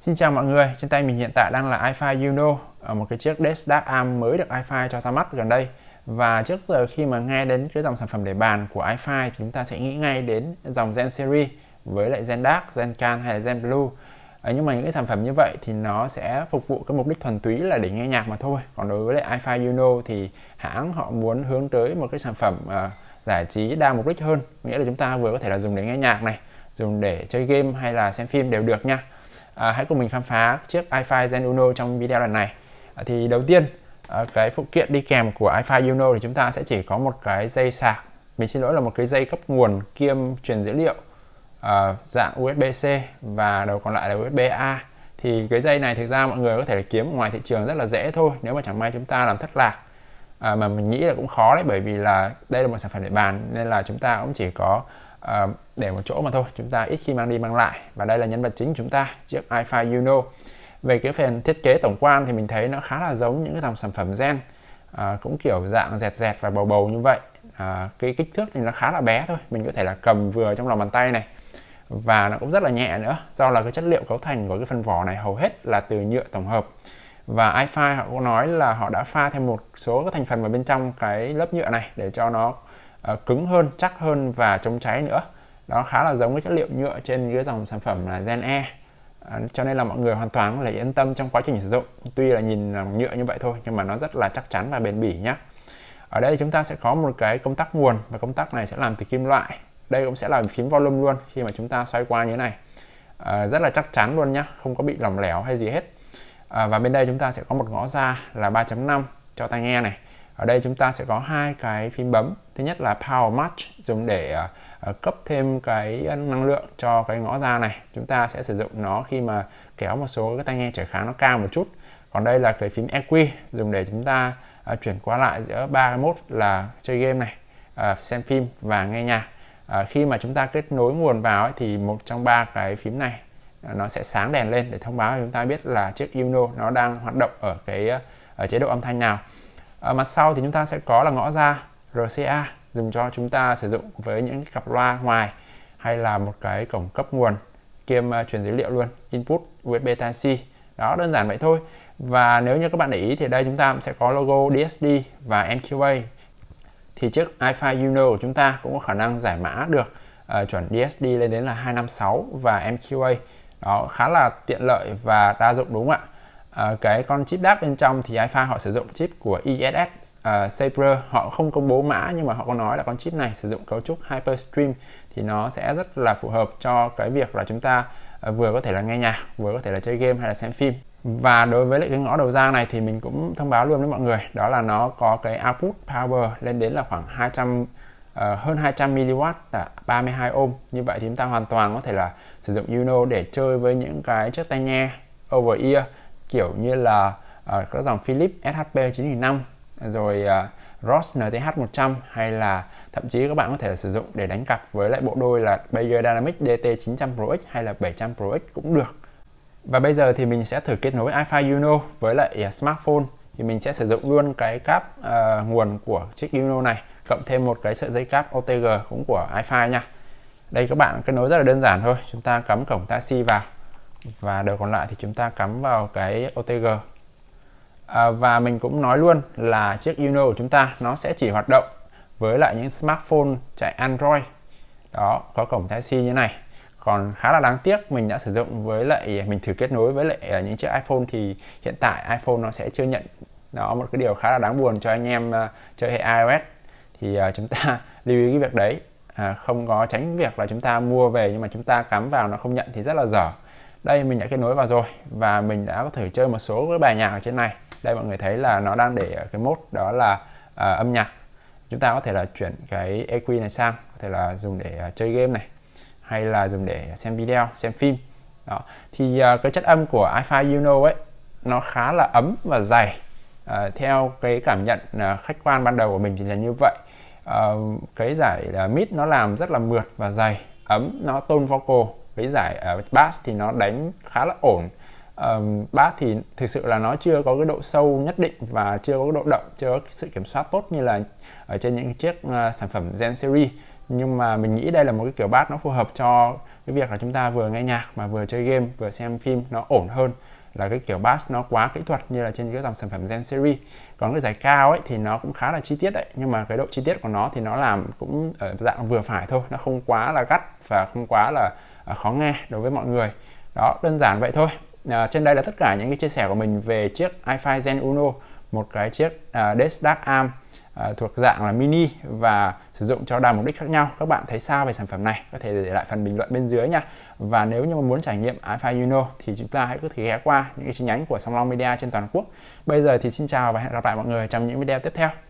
Xin chào mọi người, trên tay mình hiện tại đang là iFi Uno, một cái chiếc desktop ARM mới được iFi cho ra mắt gần đây. Và trước giờ khi mà nghe đến cái dòng sản phẩm để bàn của iFi thì chúng ta sẽ nghĩ ngay đến dòng zen Series với lại zen Dark, zen Can hay là zen Blue. À, nhưng mà những cái sản phẩm như vậy thì nó sẽ phục vụ cái mục đích thuần túy là để nghe nhạc mà thôi. Còn đối với lại iFi Uno thì hãng họ muốn hướng tới một cái sản phẩm uh, giải trí đa mục đích hơn, nghĩa là chúng ta vừa có thể là dùng để nghe nhạc này, dùng để chơi game hay là xem phim đều được nha à, hãy cùng mình khám phá chiếc iFi Zen Uno trong video lần này à, thì đầu tiên à, cái phụ kiện đi kèm của iFi Uno thì chúng ta sẽ chỉ có một cái dây sạc mình xin lỗi là một cái dây cấp nguồn kiêm truyền dữ liệu à, dạng USB-C và đầu còn lại là USB-A thì cái dây này thực ra mọi người có thể kiếm ngoài thị trường rất là dễ thôi nếu mà chẳng may chúng ta làm thất lạc à, mà mình nghĩ là cũng khó đấy bởi vì là đây là một sản phẩm để bàn nên là chúng ta cũng chỉ có À, để một chỗ mà thôi chúng ta ít khi mang đi mang lại và đây là nhân vật chính chúng ta chiếc i5 Uno về cái phần thiết kế tổng quan thì mình thấy nó khá là giống những cái dòng sản phẩm gen à, cũng kiểu dạng dẹt dẹt và bầu bầu như vậy à, cái kích thước thì nó khá là bé thôi mình có thể là cầm vừa trong lòng bàn tay này và nó cũng rất là nhẹ nữa do là cái chất liệu cấu thành của cái phần vỏ này hầu hết là từ nhựa tổng hợp và iFi họ cũng nói là họ đã pha thêm một số các thành phần vào bên trong cái lớp nhựa này để cho nó À, cứng hơn chắc hơn và chống cháy nữa nó khá là giống với chất liệu nhựa trên cái dòng sản phẩm là Gen E à, cho nên là mọi người hoàn toàn có thể yên tâm trong quá trình sử dụng tuy là nhìn là nhựa như vậy thôi nhưng mà nó rất là chắc chắn và bền bỉ nhé ở đây chúng ta sẽ có một cái công tắc nguồn và công tắc này sẽ làm từ kim loại đây cũng sẽ là phím volume luôn khi mà chúng ta xoay qua như thế này à, rất là chắc chắn luôn nhá không có bị lỏng lẻo hay gì hết à, và bên đây chúng ta sẽ có một ngõ ra là 3.5 cho tai nghe này ở đây chúng ta sẽ có hai cái phím bấm thứ nhất là power match dùng để uh, cấp thêm cái năng lượng cho cái ngõ ra này chúng ta sẽ sử dụng nó khi mà kéo một số cái tai nghe trở kháng nó cao một chút còn đây là cái phím EQ dùng để chúng ta uh, chuyển qua lại giữa ba cái mode là chơi game này uh, xem phim và nghe nhạc uh, khi mà chúng ta kết nối nguồn vào ấy, thì một trong ba cái phím này uh, nó sẽ sáng đèn lên để thông báo cho chúng ta biết là chiếc Uno nó đang hoạt động ở cái ở chế độ âm thanh nào à, mặt sau thì chúng ta sẽ có là ngõ ra RCA dùng cho chúng ta sử dụng với những cặp loa ngoài hay là một cái cổng cấp nguồn kiêm uh, dữ liệu luôn input USB Type-C đó đơn giản vậy thôi và nếu như các bạn để ý thì đây chúng ta sẽ có logo DSD và MQA thì chiếc iFi Uno của chúng ta cũng có khả năng giải mã được uh, chuẩn DSD lên đến là 256 và MQA đó khá là tiện lợi và đa dụng đúng không ạ Ờ, cái con chip đáp bên trong thì iFi họ sử dụng chip của ESS uh, ờ, Sabre họ không công bố mã nhưng mà họ có nói là con chip này sử dụng cấu trúc Hyperstream thì nó sẽ rất là phù hợp cho cái việc là chúng ta uh, vừa có thể là nghe nhạc vừa có thể là chơi game hay là xem phim và đối với lại cái ngõ đầu ra này thì mình cũng thông báo luôn với mọi người đó là nó có cái output power lên đến là khoảng 200 Uh, hơn 200 mW là 32 ohm như vậy thì chúng ta hoàn toàn có thể là sử dụng Uno để chơi với những cái chiếc tai nghe over ear kiểu như là uh, à, các dòng Philips SHP 9005 rồi uh, à, ROS NTH 100 hay là thậm chí các bạn có thể sử dụng để đánh cặp với lại bộ đôi là Bayer Dynamic DT 900 Pro X hay là 700 Pro X cũng được. Và bây giờ thì mình sẽ thử kết nối iFi Uno với lại uh, smartphone thì mình sẽ sử dụng luôn cái cáp uh, nguồn của chiếc Uno này cộng thêm một cái sợi dây cáp OTG cũng của iFi nha. Đây các bạn kết nối rất là đơn giản thôi, chúng ta cắm cổng taxi vào và đầu còn lại thì chúng ta cắm vào cái OTG à, và mình cũng nói luôn là chiếc Uno của chúng ta nó sẽ chỉ hoạt động với lại những smartphone chạy Android đó có cổng Type-C như này còn khá là đáng tiếc mình đã sử dụng với lại mình thử kết nối với lại à, những chiếc iPhone thì hiện tại iPhone nó sẽ chưa nhận đó một cái điều khá là đáng buồn cho anh em uh, chơi hệ iOS thì uh, chúng ta lưu ý cái việc đấy à, không có tránh việc là chúng ta mua về nhưng mà chúng ta cắm vào nó không nhận thì rất là dở đây mình đã kết nối vào rồi và mình đã có thể chơi một số cái bài nhạc ở trên này đây mọi người thấy là nó đang để cái mốt đó là uh, âm nhạc chúng ta có thể là chuyển cái EQ này sang có thể là dùng để à, chơi game này hay là dùng để xem video xem phim đó thì uh, cái chất âm của iFi Uno ấy nó khá là ấm và dày uh, theo cái cảm nhận uh, khách quan ban đầu của mình thì là như vậy uh, cái giải uh, mid nó làm rất là mượt và dày ấm nó tone vocal cái giải uh, bass thì nó đánh khá là ổn um, bass thì thực sự là nó chưa có cái độ sâu nhất định và chưa có cái độ động chưa có sự kiểm soát tốt như là ở trên những chiếc uh, sản phẩm Gen series nhưng mà mình nghĩ đây là một cái kiểu bass nó phù hợp cho cái việc là chúng ta vừa nghe nhạc mà vừa chơi game vừa xem phim nó ổn hơn là cái kiểu bass nó quá kỹ thuật như là trên những dòng sản phẩm Gen series còn cái giải cao ấy thì nó cũng khá là chi tiết đấy nhưng mà cái độ chi tiết của nó thì nó làm cũng ở dạng vừa phải thôi nó không quá là gắt và không quá là À, khó nghe đối với mọi người đó đơn giản vậy thôi à, trên đây là tất cả những cái chia sẻ của mình về chiếc iFi Gen Uno một cái chiếc uh, à, desk dark arm uh, thuộc dạng là mini và sử dụng cho đa mục đích khác nhau các bạn thấy sao về sản phẩm này có thể để lại phần bình luận bên dưới nha và nếu như mà muốn trải nghiệm iFi Uno thì chúng ta hãy cứ thử ghé qua những cái chi nhánh của Song Long Media trên toàn quốc bây giờ thì xin chào và hẹn gặp lại mọi người trong những video tiếp theo